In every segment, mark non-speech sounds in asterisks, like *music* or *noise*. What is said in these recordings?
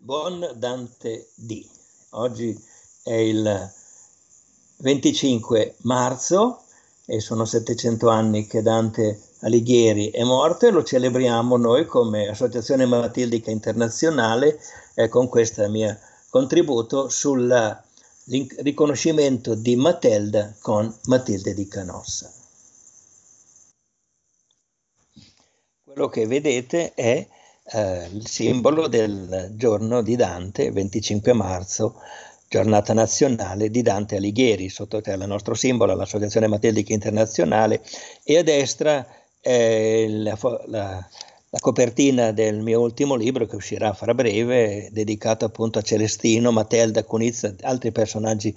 Buon Dante D. Oggi è il 25 marzo e sono 700 anni che Dante Alighieri è morto e lo celebriamo noi come Associazione Matildica Internazionale eh, con questo mio contributo sul riconoscimento di Matilda con Matilde di Canossa. Quello che vedete è eh, il simbolo del giorno di Dante, 25 marzo, giornata nazionale di Dante Alighieri, sotto c'è il nostro simbolo, l'Associazione Matelica Internazionale, e a destra eh, la, la, la copertina del mio ultimo libro che uscirà fra breve, dedicato appunto a Celestino, Matelda, Cunizza, altri personaggi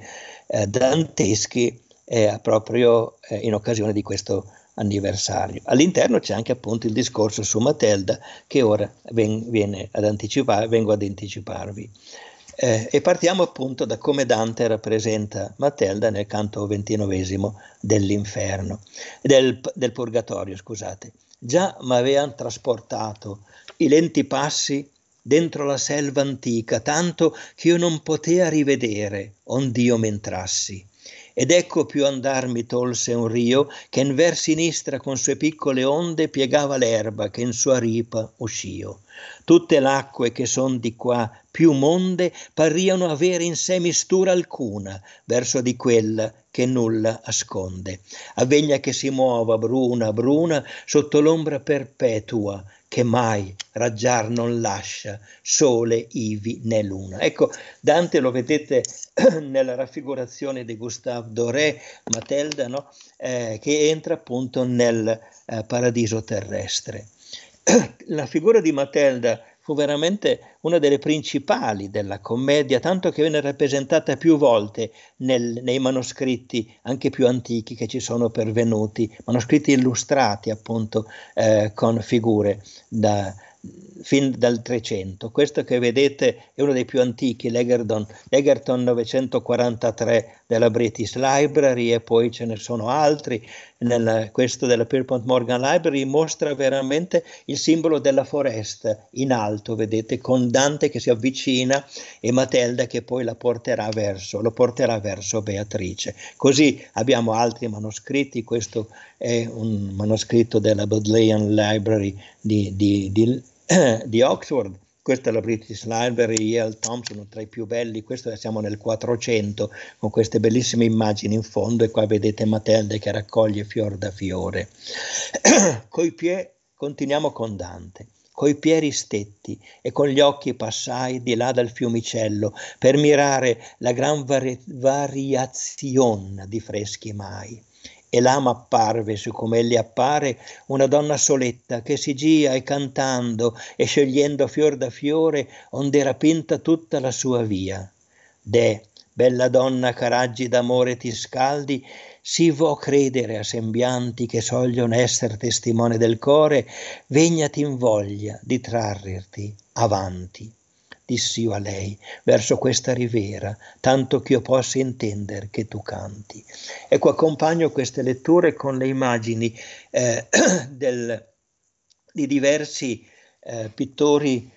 eh, danteschi, eh, proprio eh, in occasione di questo anniversario. All'interno c'è anche appunto il discorso su Matelda che ora ven- viene ad vengo ad anticiparvi. Eh, e partiamo appunto da come Dante rappresenta Matelda nel canto ventinovesimo dell'inferno, del, del purgatorio, scusate. Già m'avean trasportato i lenti passi dentro la selva antica, tanto che io non potea rivedere ond'io m'entrassi. Ed ecco più andar mi tolse un rio che in ver sinistra con sue piccole onde piegava l'erba che in sua ripa uscio. Tutte l'acque che son di qua più monde pariano avere in sé mistura alcuna verso di quella che nulla asconde. Avvegna che si muova bruna bruna sotto l'ombra perpetua che mai raggiar non lascia sole, ivi né luna. Ecco, Dante lo vedete *clears throat* nella raffigurazione di Gustave Doré, Matelda, no? eh, che entra appunto nel eh, paradiso terrestre. *clears throat* La figura di Matelda fu veramente una delle principali della commedia, tanto che viene rappresentata più volte nel, nei manoscritti anche più antichi che ci sono pervenuti, manoscritti illustrati appunto eh, con figure da, fin dal 300. Questo che vedete è uno dei più antichi, l'Egerton, 943 della British Library e poi ce ne sono altri, nel, questo della Pierpont Morgan Library mostra veramente il simbolo della foresta in alto, vedete, con Dante che si avvicina e Matelda che poi la porterà verso, lo porterà verso Beatrice. Così abbiamo altri manoscritti, questo è un manoscritto della Bodleian Library di, di, di, *clears throat* di Oxford questa è la British Library, Yale Thompson, tra i più belli, questo siamo nel 400 con queste bellissime immagini in fondo e qua vedete Matilde che raccoglie fior da fiore. *clears throat* Coi piedi continuiamo con Dante coi piedi stetti e con gli occhi passai di là dal fiumicello per mirare la gran vari- variazione di freschi mai e l'ama apparve, su come egli appare, una donna soletta che si gia e cantando e scegliendo fior da fiore onde era pinta tutta la sua via. De, bella donna caraggi d'amore ti scaldi, si vo credere a sembianti che sogliono essere testimone del core, vegnati in voglia di trarrerti avanti diss'io a lei, verso questa rivera, tanto che io possa intendere che tu canti. Ecco, accompagno queste letture con le immagini eh, *clears throat* del, di diversi eh, pittori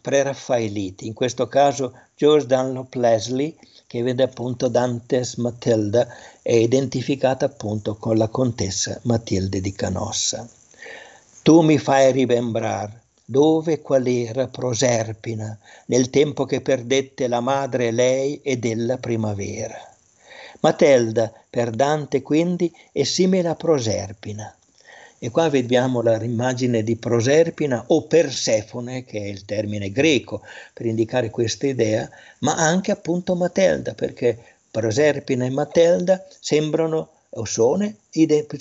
preraffaeliti, in questo caso George Dunlop Leslie, che vede appunto Dantes Matilda, è identificata appunto con la contessa Matilde di Canossa. Tu mi fai rimembrar dove e qual era Proserpina nel tempo che perdette la madre lei e della primavera. Matelda per Dante quindi è simile a Proserpina. E qua vediamo l'immagine di Proserpina o Persefone, che è il termine greco per indicare questa idea, ma anche appunto Matelda, perché Proserpina e Matelda sembrano Ossone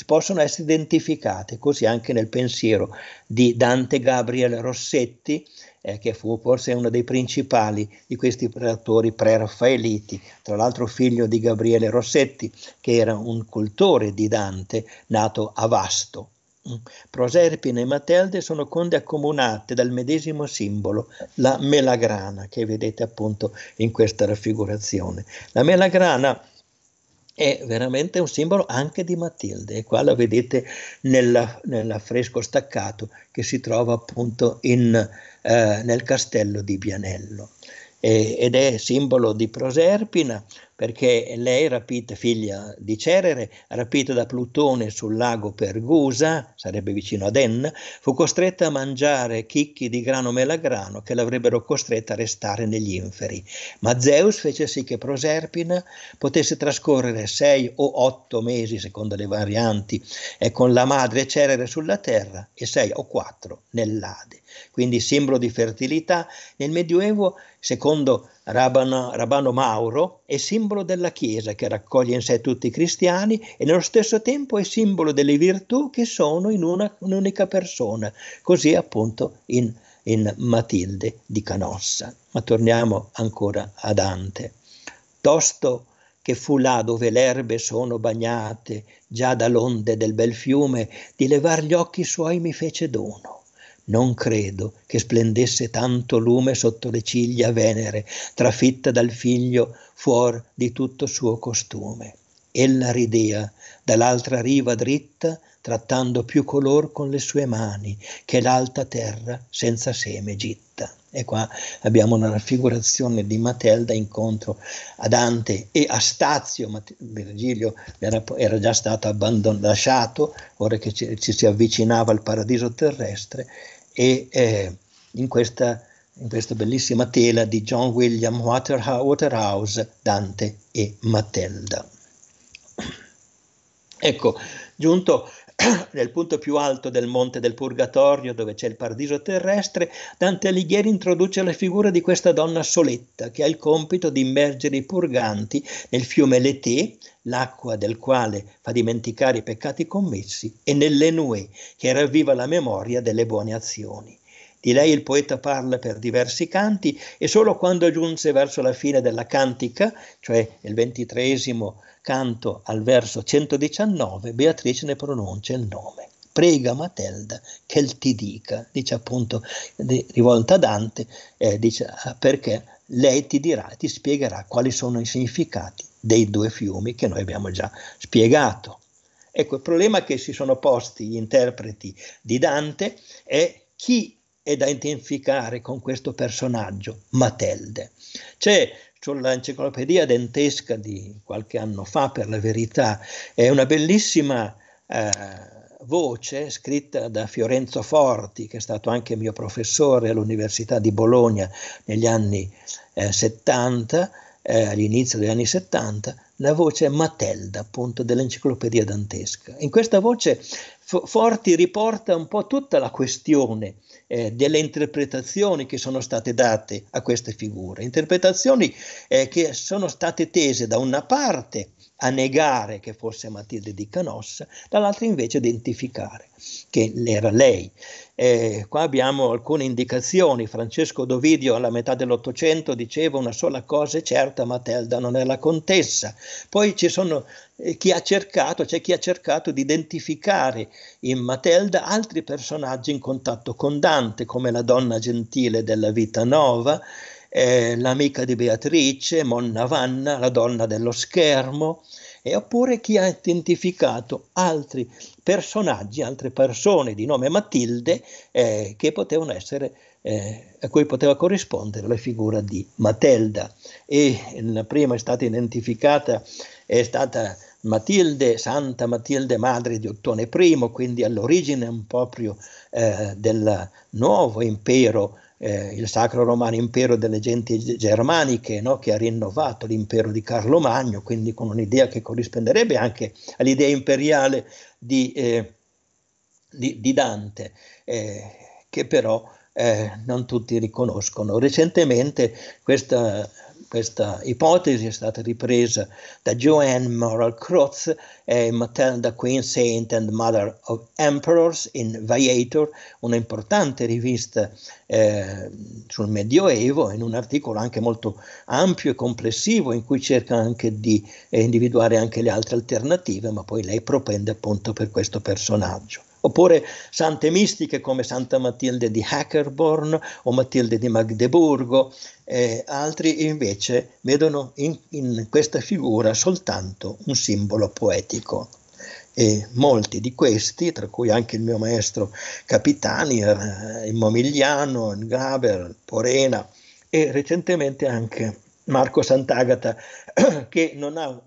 possono essere identificate così anche nel pensiero di Dante Gabriel Rossetti, eh, che fu forse uno dei principali di questi predatori pre-raffaeliti, tra l'altro figlio di Gabriele Rossetti, che era un cultore di Dante, nato a Vasto. Mm. Proserpine e Matelde sono conde accomunate dal medesimo simbolo, la melagrana, che vedete appunto in questa raffigurazione. La melagrana è veramente un simbolo anche di Matilde, e qua la vedete nell'affresco staccato che si trova appunto in, eh, nel castello di Bianello. E, ed è simbolo di Proserpina, perché lei, rapita, figlia di Cerere, rapita da Plutone sul lago Pergusa, sarebbe vicino ad Enna, fu costretta a mangiare chicchi di grano melagrano che l'avrebbero costretta a restare negli inferi. Ma Zeus fece sì che Proserpina potesse trascorrere sei o otto mesi, secondo le varianti, e eh, con la madre Cerere sulla terra e sei o quattro nell'Ade. Quindi simbolo di fertilità. Nel Medioevo, secondo Rabano, Rabano Mauro è simbolo della Chiesa che raccoglie in sé tutti i cristiani e nello stesso tempo è simbolo delle virtù che sono in una, un'unica persona, così appunto in, in Matilde di Canossa. Ma torniamo ancora a Dante. Tosto che fu là dove l'erbe sono bagnate, già dall'onde del bel fiume, di levar gli occhi suoi mi fece dono non credo che splendesse tanto lume sotto le ciglia venere, trafitta dal figlio fuor di tutto suo costume. Ella ridea dall'altra riva dritta, trattando più color con le sue mani, che l'alta terra senza seme gitta. E qua abbiamo una raffigurazione di Matelda incontro a Dante e a Stazio. Virgilio era, già stato lasciato, ora che ci, ci si avvicinava al paradiso terrestre, e eh, in, questa, in, questa, bellissima tela di John William Waterhouse, Dante e Matilda. Ecco, giunto *clears throat* nel punto più alto del Monte del Purgatorio, dove c'è il paradiso terrestre, Dante Alighieri introduce la figura di questa donna soletta che ha il compito di immergere i purganti nel fiume Leté, l'acqua del quale fa dimenticare i peccati commessi, e nell'Enue, che ravviva la memoria delle buone azioni. Di lei il poeta parla per diversi canti e solo quando giunse verso la fine della cantica, cioè il ventitreesimo canto al verso 119, Beatrice ne pronuncia il nome. Prega Matelda che ti dica, dice appunto di, rivolta a Dante, eh, dice, ah, perché lei ti dirà, ti spiegherà quali sono i significati dei due fiumi che noi abbiamo già spiegato. Ecco, il problema che si sono posti gli interpreti di Dante è chi è da identificare con questo personaggio, Matelde. C'è sull'enciclopedia dentesca di qualche anno fa, per la verità, è una bellissima eh, voce scritta da Fiorenzo Forti, che è stato anche mio professore all'Università di Bologna negli anni eh, 70, eh, all'inizio degli anni 70, la voce Matelda, appunto, dell'enciclopedia dantesca. In questa voce Forti riporta un po' tutta la questione eh, delle interpretazioni che sono state date a queste figure, interpretazioni eh, che sono state tese da una parte a negare che fosse Matilde di Canossa, dall'altra invece identificare che era lei. Eh, qua abbiamo alcune indicazioni. Francesco Dovidio alla metà dell'Ottocento diceva una sola cosa è certa, Matilda non è la contessa. Poi ci sono eh, chi ha cercato, c'è cioè chi ha cercato di identificare in Matilda altri personaggi in contatto con Dante, come la donna gentile della vita nova, eh, l'amica di Beatrice, Monna Vanna, la donna dello schermo, e oppure chi ha identificato altri personaggi, altre persone di nome Matilde eh, che potevano essere, eh, a cui poteva corrispondere la figura di Matilda. E la prima è stata identificata, è stata Matilde, Santa Matilde, madre di Ottone I, quindi all'origine proprio eh, del nuovo impero eh, il Sacro Romano Impero delle genti germaniche, no? che ha rinnovato l'impero di Carlo Magno, quindi con un'idea che corrisponderebbe anche all'idea imperiale di, eh, di, di Dante, eh, che però eh, non tutti riconoscono. Recentemente questa questa ipotesi è stata ripresa da Joanne Moral Croz e Matilda Queen Saint and Mother of Emperors in Viator, un'importante rivista eh, sul Medioevo, in un articolo anche molto ampio e complessivo in cui cerca anche di eh, individuare anche le altre alternative, ma poi lei propende appunto per questo personaggio oppure sante mistiche come Santa Matilde di Hackerborn o Matilde di Magdeburgo, eh, altri invece vedono in, in questa figura soltanto un simbolo poetico e molti di questi, tra cui anche il mio maestro Capitani, il Momigliano, il Graber, Porena e recentemente anche Marco Sant'Agata, *clears throat* che non ha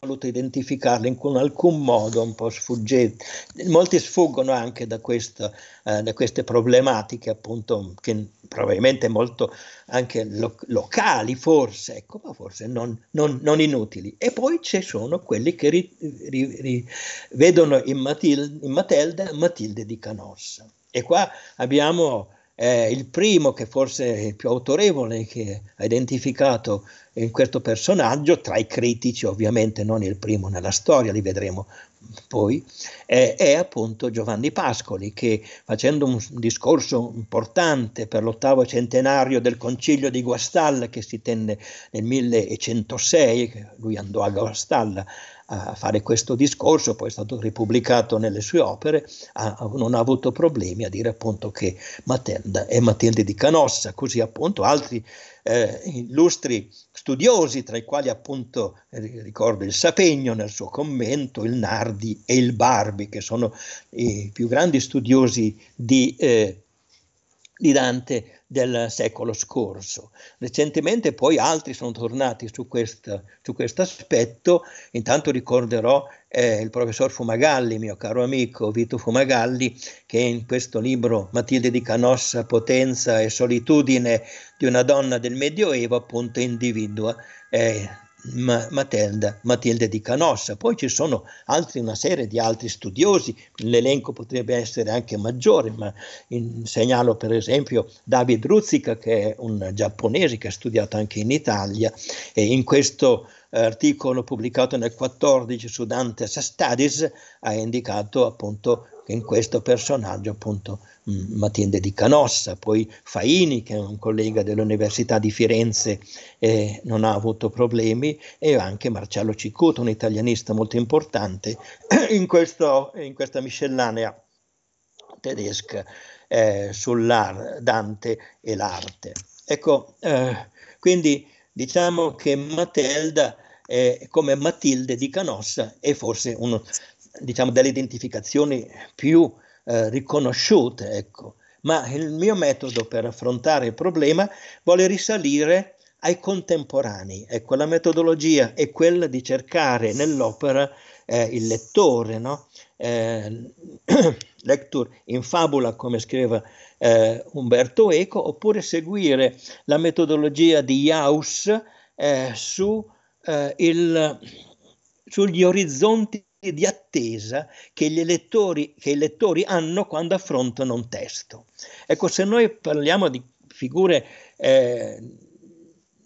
voluto identificarli in alcun modo, un po' sfuggenti. Molti sfuggono anche da, questo, eh, da queste problematiche, appunto, che probabilmente molto anche lo- locali, forse, ecco, ma forse non, non, non, inutili. E poi ci sono quelli che ri- ri- ri- vedono in, Matil- in Matilde Matilde di Canossa. E qua abbiamo eh, il primo che forse è più autorevole che ha identificato in questo personaggio, tra i critici ovviamente non il primo nella storia, li vedremo poi, eh, è appunto Giovanni Pascoli che facendo un discorso importante per l'ottavo centenario del concilio di Guastalla che si tenne nel 1106, lui andò a Guastalla a fare questo discorso, poi è stato ripubblicato nelle sue opere, ha, non ha avuto problemi a dire appunto che Matilda è Matilde di Canossa, così appunto altri eh, illustri studiosi, tra i quali appunto eh, ricordo il Sapegno nel suo commento, il Nardi e il Barbi, che sono i più grandi studiosi di... Eh, di Dante del secolo scorso. Recentemente poi altri sono tornati su questo su aspetto, intanto ricorderò eh, il professor Fumagalli, mio caro amico Vito Fumagalli, che in questo libro Matilde di Canossa, Potenza e Solitudine di una donna del Medioevo appunto individua eh, Matilde, Matilde di Canossa. Poi ci sono altri, una serie di altri studiosi, l'elenco potrebbe essere anche maggiore, ma in, segnalo per esempio David Ruzzica che è un giapponese che ha studiato anche in Italia e in questo articolo pubblicato nel 2014 su Dante's Studies ha indicato appunto che in questo personaggio appunto mm, Matilde di Canossa, poi Faini che è un collega dell'Università di Firenze eh, non ha avuto problemi e anche Marcello Ciccuto, un italianista molto importante *clears throat* in, questo, in questa miscellanea tedesca eh, sull'arte, Dante e l'arte. Ecco, eh, quindi Diciamo che Matelda, è, come Matilde di Canossa, è forse uno diciamo, delle identificazioni più eh, riconosciute. Ecco. Ma il mio metodo per affrontare il problema vuole risalire ai contemporanei. Ecco, la metodologia è quella di cercare nell'opera eh, il lettore, no? Eh, *clears throat* lectur in fabula, come scriveva eh, Umberto Eco, oppure seguire la metodologia di Jauss eh, su, eh, il, sugli orizzonti di attesa che, gli elettori, che i lettori hanno quando affrontano un testo. Ecco, se noi parliamo di figure eh,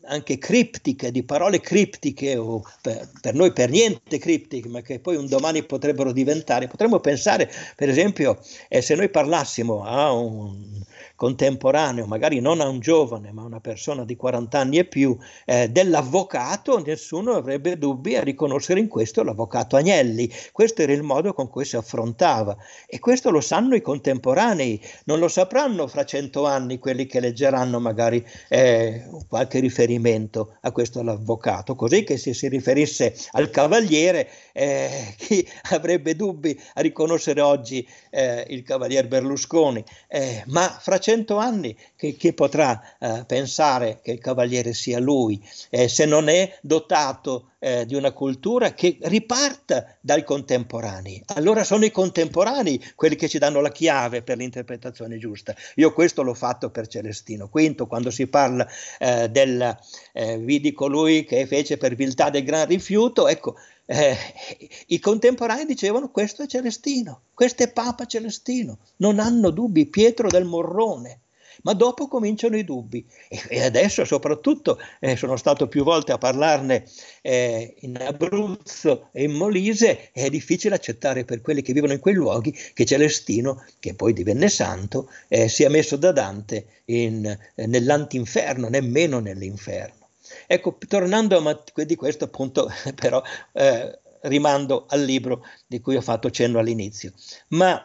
anche criptiche, di parole criptiche o per, per, noi per niente criptiche, ma che poi un domani potrebbero diventare. Potremmo pensare, per esempio, eh, se noi parlassimo a un contemporaneo, magari non a un giovane, ma a una persona di 40 anni e più, eh, dell'avvocato, nessuno avrebbe dubbi a riconoscere in questo l'avvocato Agnelli. Questo era il modo con cui si affrontava e questo lo sanno i contemporanei, non lo sapranno fra cento anni quelli che leggeranno magari eh, qualche riferimento riferimento a questo l'avvocato, così che se si riferisse al cavaliere, eh, *laughs* chi avrebbe dubbi a riconoscere oggi eh, il cavaliere Berlusconi, eh, ma fra cento anni che, chi potrà eh, pensare che il cavaliere sia lui, eh, se non è dotato eh, di una cultura che riparta dai contemporanei. Allora sono i contemporanei quelli che ci danno la chiave per l'interpretazione giusta. Io questo l'ho fatto per Celestino V, quando si parla eh, della eh, vidi colui che fece per viltà del gran rifiuto, ecco, eh, i contemporanei dicevano questo è Celestino, questo è Papa Celestino, non hanno dubbi, Pietro del Morrone, ma dopo cominciano i dubbi e, e adesso soprattutto eh, sono stato più volte a parlarne eh, in Abruzzo e in Molise, è difficile accettare per quelli che vivono in quei luoghi che Celestino, che poi divenne santo, eh, sia messo da Dante in, eh, nell'antinferno, nemmeno nell'inferno. Ecco, tornando a Matteo, di questo appunto *laughs* però eh, rimando al libro di cui ho fatto cenno all'inizio, ma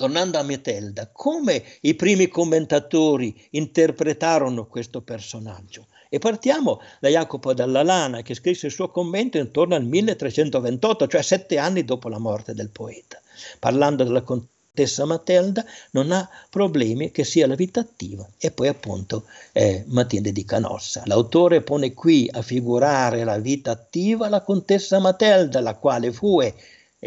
tornando a Metelda, come i primi commentatori interpretarono questo personaggio? E partiamo da Jacopo dalla Lana che scrisse il suo commento intorno al 1328, cioè sette anni dopo la morte del poeta. Parlando della contessa Matilda, non ha problemi che sia la vita attiva e poi appunto eh, Matilde di Canossa. L'autore pone qui a figurare la vita attiva la contessa Matilda, la quale fu e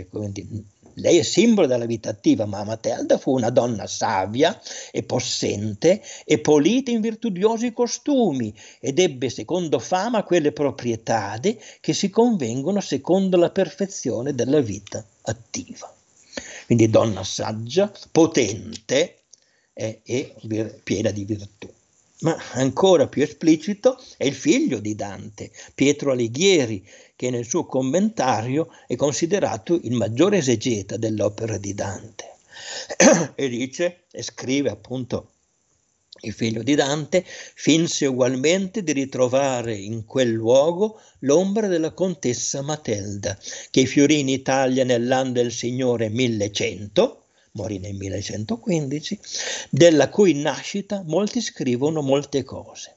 quindi lei è simbolo della vita attiva, ma Matilda fu una donna savia e possente e polita in virtuosi costumi ed ebbe secondo fama quelle proprietà che si convengono secondo la perfezione della vita attiva. Quindi donna saggia, potente eh, e piena di virtù. Ma ancora più esplicito è il figlio di Dante, Pietro Alighieri, che nel suo commentario è considerato il maggiore esegeta dell'opera di Dante. *clears throat* e dice, e scrive appunto il figlio di Dante, finse ugualmente di ritrovare in quel luogo l'ombra della contessa Matelda, che fiorì in Italia nell'anno del Signore 1100 morì nel 1115, della cui nascita molti scrivono molte cose.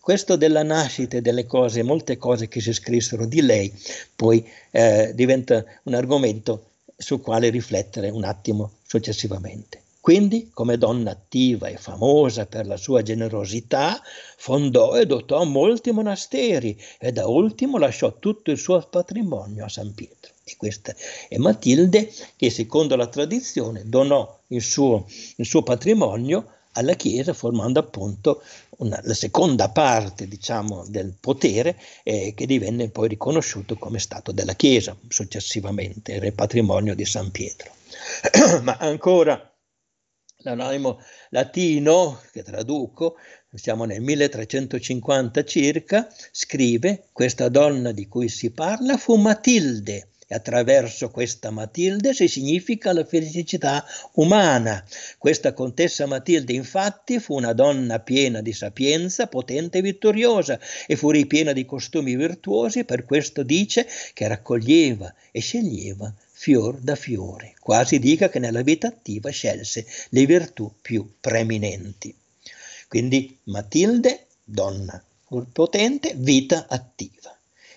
Questo della nascita e delle cose, molte cose che si scrissero di lei, poi eh, diventa un argomento sul quale riflettere un attimo successivamente. Quindi, come donna attiva e famosa per la sua generosità, fondò e dotò molti monasteri e da ultimo lasciò tutto il suo patrimonio a San Pietro. E questa è Matilde che secondo la tradizione donò il suo, il suo patrimonio alla Chiesa formando appunto una, la seconda parte diciamo, del potere eh, che divenne poi riconosciuto come Stato della Chiesa successivamente, era il patrimonio di San Pietro. *clears throat* Ma ancora l'anonimo latino, che traduco, siamo nel 1350 circa, scrive questa donna di cui si parla fu Matilde, e attraverso questa Matilde si significa la felicità umana. Questa contessa Matilde infatti fu una donna piena di sapienza, potente e vittoriosa e fu ripiena di costumi virtuosi, per questo dice che raccoglieva e sceglieva fior da fiore, quasi dica che nella vita attiva scelse le virtù più preminenti. Quindi Matilde, donna potente, vita attiva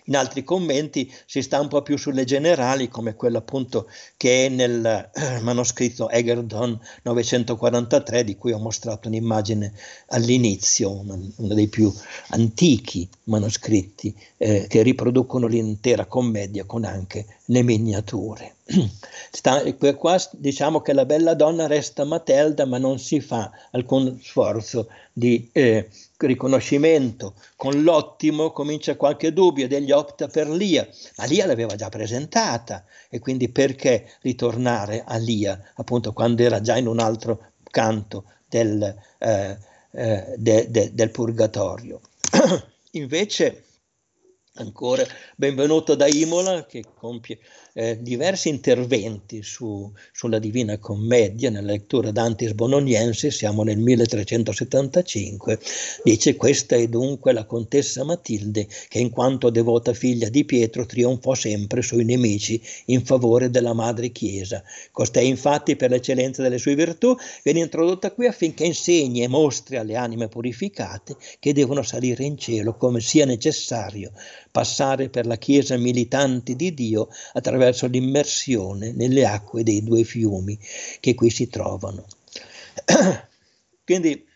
in altri commenti si sta un po' più sulle generali, come quello appunto che è nel eh, manoscritto Egerdon 943, di cui ho mostrato un'immagine all'inizio, uno dei più antichi manoscritti eh, che riproducono l'intera commedia con anche le miniature. *clears throat* Sta, qua diciamo che la bella donna resta Matelda ma non si fa alcun sforzo di eh, riconoscimento con l'ottimo comincia qualche dubbio ed egli opta per Lia, ma Lia l'aveva già presentata e quindi perché ritornare a Lia appunto quando era già in un altro canto del, eh, eh, de, de, del purgatorio. *clears throat* Invece ancora benvenuto da Imola che compie eh, diversi interventi su, sulla Divina Commedia nella lettura d'Antis Bononiense, siamo nel 1375, dice questa è dunque la contessa Matilde che in quanto devota figlia di Pietro trionfò sempre sui nemici in favore della madre chiesa. Costei infatti per l'eccellenza delle sue virtù viene introdotta qui affinché insegni e mostri alle anime purificate che devono salire in cielo come sia necessario passare per la Chiesa militante di Dio attraverso l'immersione nelle acque dei due fiumi che qui si trovano. *clears throat* Quindi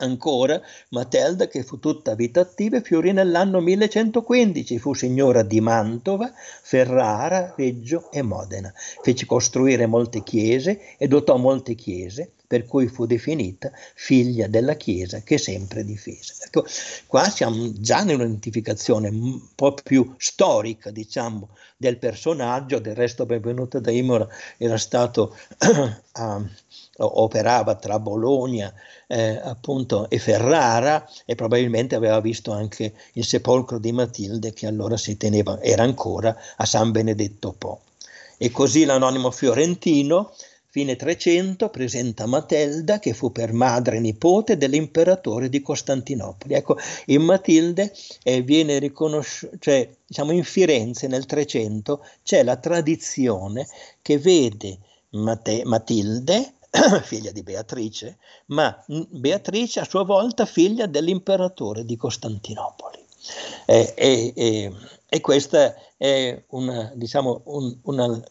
Ancora, Matelda, che fu tutta vita attiva, fiorì nell'anno 1115, fu signora di Mantova, Ferrara, Reggio e Modena. Fece costruire molte chiese e dotò molte chiese per cui fu definita figlia della Chiesa che sempre difese. Ecco, qua siamo già nell'identificazione un po' più storica, diciamo, del personaggio, del resto benvenuta da Imola era stato a, *clears throat* ah, operava tra Bologna eh, appunto, e Ferrara e probabilmente aveva visto anche il sepolcro di Matilde che allora si teneva, era ancora a San Benedetto Po. E così l'anonimo fiorentino fine 300 presenta Matilda che fu per madre nipote dell'imperatore di Costantinopoli. Ecco, in Matilde eh, viene riconosciuto, cioè diciamo in Firenze nel 300 c'è la tradizione che vede Mate- Matilde *coughs* figlia di Beatrice, ma mm, Beatrice a sua volta figlia dell'imperatore di Costantinopoli. E, eh, e, e, e questa è una, diciamo, un, una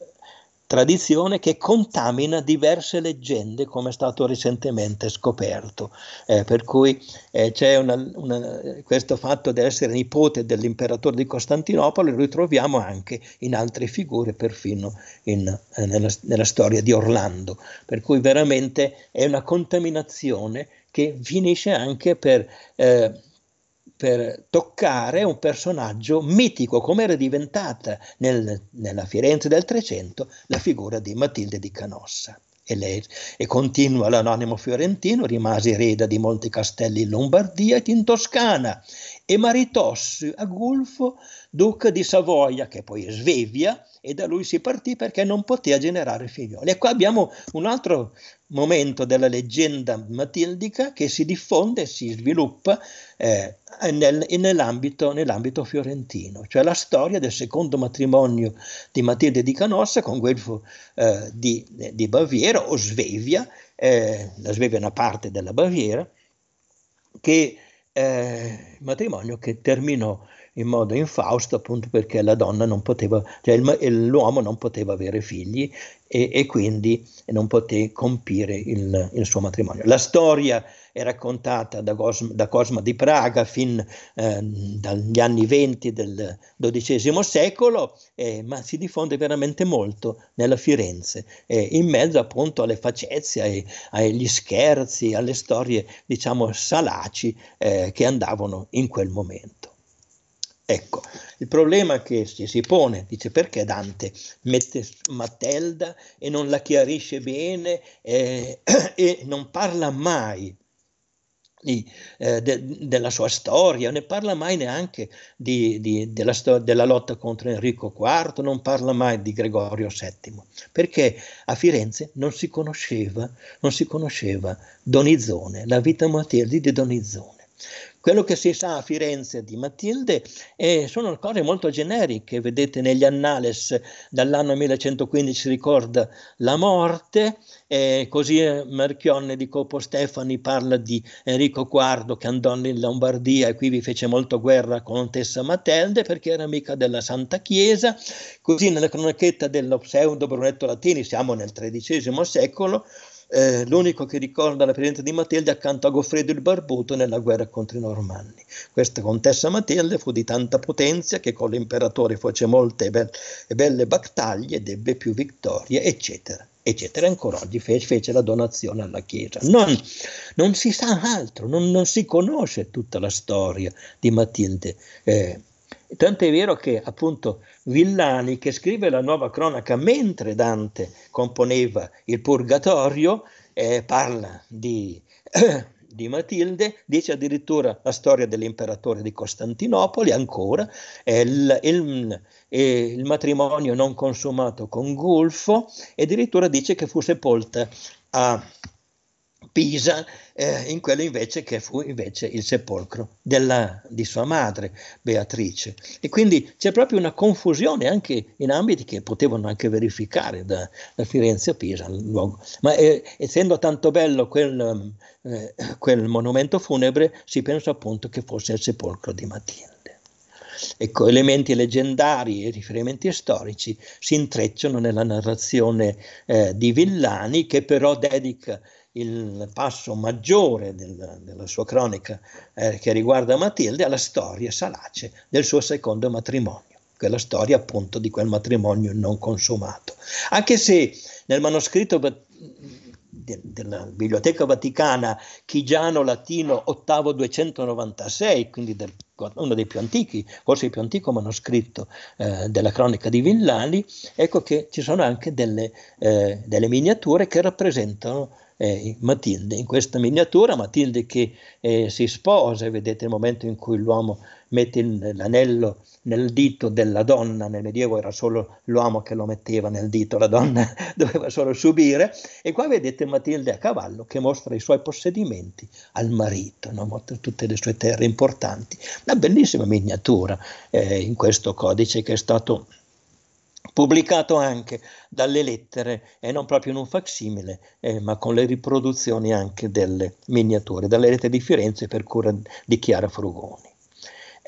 tradizione che contamina diverse leggende, come è stato recentemente scoperto. Eh, per cui eh, c'è una, una, questo fatto di essere nipote dell'imperatore di Costantinopoli, lo ritroviamo anche in altre figure, perfino in, eh, nella, nella storia di Orlando. Per cui veramente è una contaminazione che finisce anche per eh, per toccare un personaggio mitico come era diventata nel, nella Firenze del Trecento la figura di Matilde di Canossa. E, lei, e continua l'anonimo fiorentino, rimase ereda di molti castelli in Lombardia e in Toscana e maritossi a Gulfo, duca di Savoia, che poi è Svevia, e da lui si partì perché non poteva generare figlioli. E qua abbiamo un altro momento della leggenda matildica che si diffonde e si sviluppa eh, nel, nell'ambito, nell'ambito, fiorentino, cioè la storia del secondo matrimonio di Matilde di Canossa con Guelfo eh, di, di, Baviera o Svevia, eh, la Svevia è una parte della Baviera, che eh, matrimonio che terminò in modo infausto appunto perché la donna non poteva, cioè il, l'uomo non poteva avere figli e, e quindi non poté compiere il, il, suo matrimonio. La storia è raccontata da Cosma, da Cosma di Praga fin eh, dagli anni venti del XII secolo, eh, ma si diffonde veramente molto nella Firenze, eh, in mezzo appunto alle facezie, ai, agli scherzi, alle storie diciamo salaci eh, che andavano in quel momento. Ecco, il problema che si, si pone, dice perché Dante mette Matilda e non la chiarisce bene eh, *clears throat* e non parla mai di, eh, de, della sua storia, ne parla mai neanche di, di, della, della, lotta contro Enrico IV, non parla mai di Gregorio VII, perché a Firenze non si conosceva, non si conosceva Donizzone, la vita materna di Donizone. Quello che si sa a Firenze di Matilde eh, sono cose molto generiche, vedete negli annales dall'anno 1115 si ricorda la morte, eh, così Marchionne di Copo Stefani parla di Enrico IV che andò in Lombardia e qui vi fece molto guerra con Contessa Matilde perché era amica della Santa Chiesa, così nella cronachetta dello pseudo Brunetto Latini, siamo nel XIII secolo, eh, l'unico che ricorda la presenza di Matilde accanto a Goffredo il Barbuto nella guerra contro i Normanni. Questa contessa Matilde fu di tanta potenza che con l'imperatore fece molte be- belle battaglie ed ebbe più vittorie, eccetera eccetera. Ancora oggi fece, fece, la donazione alla Chiesa. Non, non si sa altro, non, non, si conosce tutta la storia di Matilde. Eh, tanto è vero che appunto Villani che scrive la nuova cronaca mentre Dante componeva il Purgatorio, eh, parla di, *clears throat* di, Matilde, dice addirittura la storia dell'imperatore di Costantinopoli, ancora, eh, il, il, eh, il, matrimonio non consumato con Gulfo e addirittura dice che fu sepolta a Pisa, eh, in quello invece che fu invece il sepolcro della, di sua madre Beatrice. E quindi c'è proprio una confusione anche in ambiti che potevano anche verificare da, da Firenze a Pisa. Ma eh, essendo tanto bello quel, eh, quel, monumento funebre, si pensa appunto che fosse il sepolcro di Matilde. Ecco, elementi leggendari e riferimenti storici si intrecciano nella narrazione eh, di Villani che però dedica il passo maggiore del, della sua cronica eh, che riguarda Matilde è la storia salace del suo secondo matrimonio, quella storia appunto di quel matrimonio non consumato. Anche se nel manoscritto della Biblioteca Vaticana Chigiano Latino ottavo 296, quindi del, uno dei più antichi, forse il più antico manoscritto eh, della cronica di Villani, ecco che ci sono anche delle, eh, delle miniature che rappresentano eh, Matilde. In questa miniatura Matilde che eh, si sposa, vedete il momento in cui l'uomo mette l'anello nel dito della donna, nel Medioevo era solo l'uomo che lo metteva nel dito, la donna *laughs* doveva solo subire, e qua vedete Matilde a cavallo che mostra i suoi possedimenti al marito, no? tutte le sue terre importanti, una bellissima miniatura eh, in questo codice che è stato pubblicato anche dalle lettere e non proprio in un facsimile, eh, ma con le riproduzioni anche delle miniature, dalle lettere di Firenze per cura di Chiara Frugoni.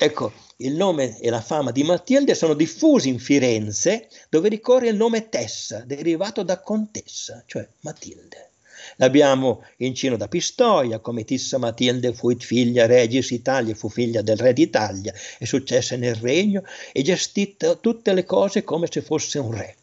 Ecco, il nome e la fama di Matilde sono diffusi in Firenze, dove ricorre il nome Tessa, derivato da contessa, cioè Matilde. L'abbiamo in Cino da Pistoia, come Tissa Matilde fu figlia Regis Italia, fu figlia del re d'Italia, e successe nel regno e gestì tutte le cose come se fosse un re.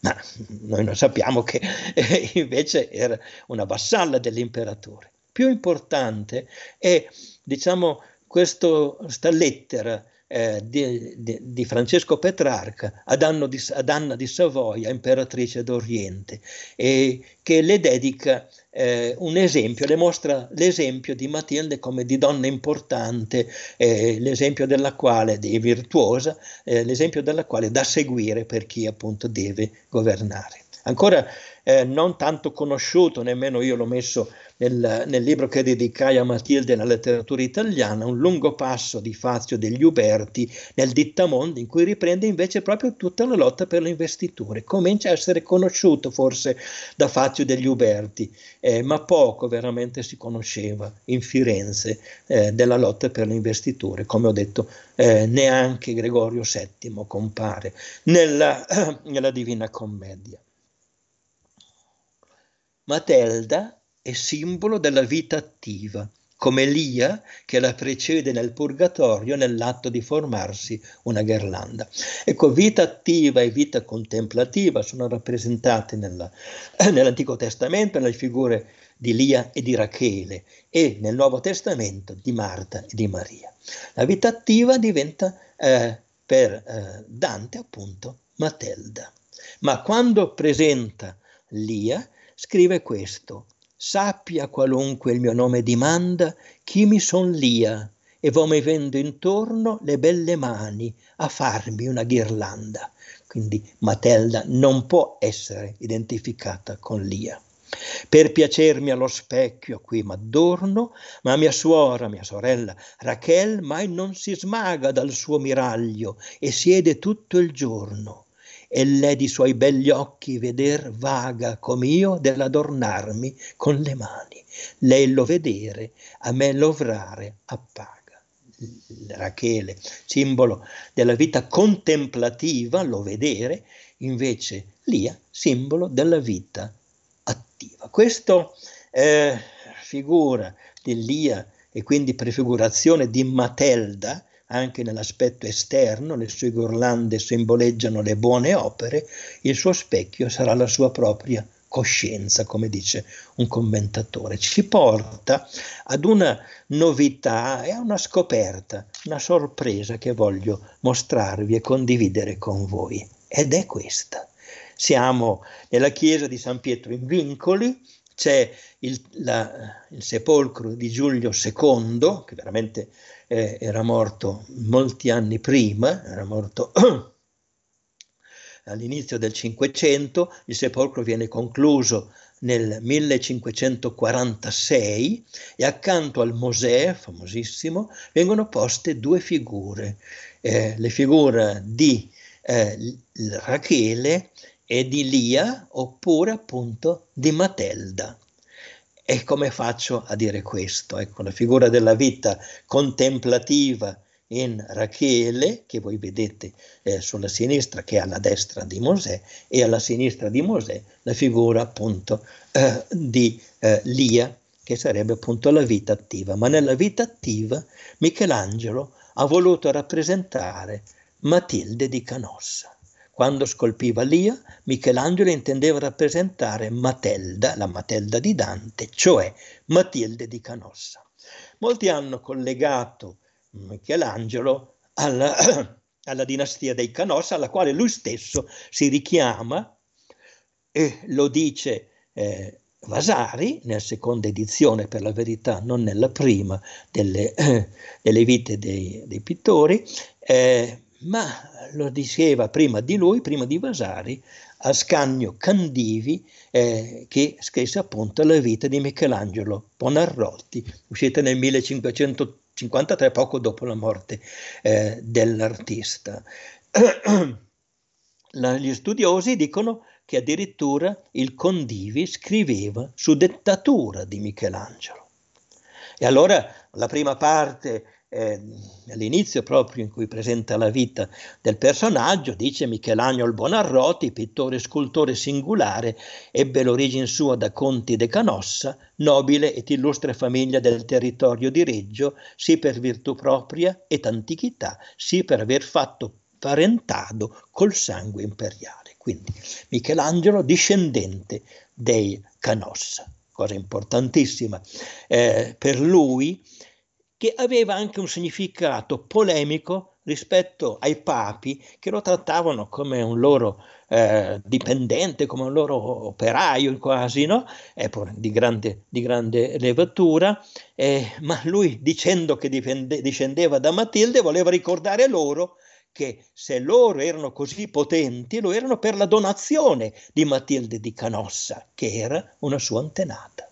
Ma noi non sappiamo che eh, invece era una vassalla dell'imperatore. Più importante è, diciamo, questa lettera eh, di, di, di, Francesco Petrarca ad Anna, di, ad Anna di Savoia, imperatrice d'Oriente, e che le dedica eh, un esempio, le mostra l'esempio di Matilde come di donna importante, eh, l'esempio della quale, di virtuosa, eh, l'esempio della quale da seguire per chi appunto deve governare ancora eh, non tanto conosciuto, nemmeno io l'ho messo nel, nel libro che dedicai a Matilde nella letteratura italiana, un lungo passo di Fazio degli Uberti nel Dittamondo, in cui riprende invece proprio tutta la lotta per le investiture. Comincia a essere conosciuto forse da Fazio degli Uberti, eh, ma poco veramente si conosceva in Firenze eh, della lotta per le investiture, come ho detto, eh, neanche Gregorio VII compare nella, *clears throat* nella Divina Commedia. Matelda è simbolo della vita attiva, come Lia che la precede nel purgatorio nell'atto di formarsi una ghirlanda. Ecco, vita attiva e vita contemplativa sono rappresentate nella, *clears throat* nell'Antico Testamento nelle figure di Lia e di Rachele e nel Nuovo Testamento di Marta e di Maria. La vita attiva diventa eh, per eh, Dante appunto Matelda, ma quando presenta Lia scrive questo. Sappia qualunque il mio nome dimanda, chi mi son lia, e vo mi vendo intorno le belle mani a farmi una ghirlanda. Quindi Matelda non può essere identificata con Lia. Per piacermi allo specchio qui m'addorno, ma mia suora, mia sorella Rachel mai non si smaga dal suo miraglio e siede tutto il giorno e l'è di suoi begli occhi veder vaga com'io dell'adornarmi con le mani. Lei lo vedere, a me l'ovrare appaga. Rachele, simbolo della vita contemplativa, lo vedere, invece Lia, simbolo della vita attiva. Questa eh, figura di Lia e quindi prefigurazione di Matelda anche nell'aspetto esterno, le sue ghirlande simboleggiano le buone opere, il suo specchio sarà la sua propria coscienza, come dice un commentatore. Ci porta ad una novità e a una scoperta, una sorpresa che voglio mostrarvi e condividere con voi. Ed è questa. Siamo nella chiesa di San Pietro in Vincoli, c'è il, la, il sepolcro di Giulio II, che veramente eh, era morto molti anni prima, era morto *clears throat* all'inizio del Cinquecento, il sepolcro viene concluso nel 1546 e accanto al Mosè, famosissimo, vengono poste due figure, eh, le figure di eh, Rachele e di Lia oppure appunto di Matelda. E come faccio a dire questo? Ecco, la figura della vita contemplativa in Rachele, che voi vedete eh, sulla sinistra, che è alla destra di Mosè, e alla sinistra di Mosè la figura appunto eh, di eh, Lia, che sarebbe appunto la vita attiva. Ma nella vita attiva Michelangelo ha voluto rappresentare Matilde di Canossa. Quando scolpiva Lia, Michelangelo intendeva rappresentare Matelda, la Matelda di Dante, cioè Matilde di Canossa. Molti hanno collegato Michelangelo alla, *clears throat* alla dinastia dei Canossa, alla quale lui stesso si richiama e lo dice eh, Vasari, nella seconda edizione per la verità, non nella prima, delle, *clears throat* delle vite dei, dei pittori, eh, ma lo diceva prima di lui, prima di Vasari, Ascanio Candivi, eh, che scrisse appunto la vita di Michelangelo Bonarroti, uscita nel 1553, poco dopo la morte eh, dell'artista. *clears throat* Gli studiosi dicono che addirittura il Condivi scriveva su dettatura di Michelangelo. E allora la prima parte eh, all'inizio proprio in cui presenta la vita del personaggio, dice Michelangelo Bonarroti, pittore e scultore singolare, ebbe l'origine sua da Conti de Canossa, nobile ed illustre famiglia del territorio di Reggio, sì per virtù propria ed antichità, sì per aver fatto parentado col sangue imperiale. Quindi Michelangelo discendente dei Canossa, cosa importantissima. Eh, per lui che aveva anche un significato polemico rispetto ai papi che lo trattavano come un loro eh, dipendente, come un loro operaio quasi, no? di, grande, di, grande, levatura, eh, ma lui dicendo che dipende, discendeva da Matilde voleva ricordare loro che se loro erano così potenti lo erano per la donazione di Matilde di Canossa, che era una sua antenata.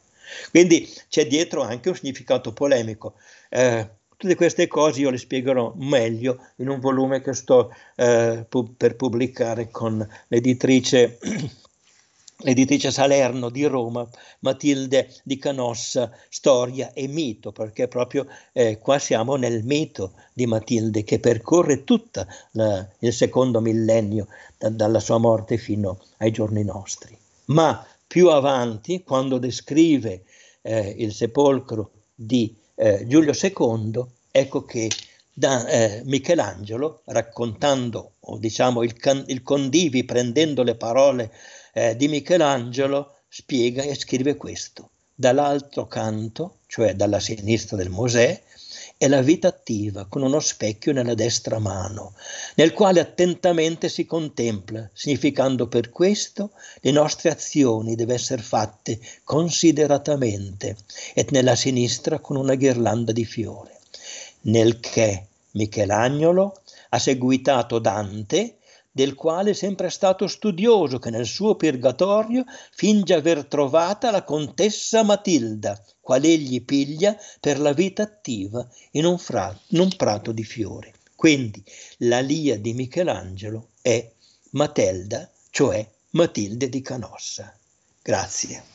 Quindi c'è dietro anche un significato polemico. Eh, tutte queste cose io le spiegherò meglio in un volume che sto eh, pu- per pubblicare con l'editrice, *clears throat* l'editrice Salerno di Roma, Matilde di Canossa, Storia e Mito, perché proprio eh, qua siamo nel mito di Matilde che percorre tutto il secondo millennio da, dalla sua morte fino ai giorni nostri. Ma più avanti, quando descrive eh, il sepolcro di Matilde, eh, Giulio II, ecco che da eh, Michelangelo, raccontando o diciamo il, can- il condivi prendendo le parole eh, di Michelangelo, spiega e scrive questo dall'altro canto, cioè dalla sinistra del Mosè, è la vita attiva con uno specchio nella destra mano, nel quale attentamente si contempla, significando per questo le nostre azioni devono essere fatte consideratamente, e nella sinistra con una ghirlanda di fiore. Nel che Michelagnolo ha seguitato Dante del quale sempre stato studioso, che nel suo purgatorio finge aver trovata la contessa Matilda, qual egli piglia per la vita attiva in un, fra- in un prato di fiori. Quindi la Lia di Michelangelo è Matilda, cioè Matilde di Canossa. Grazie.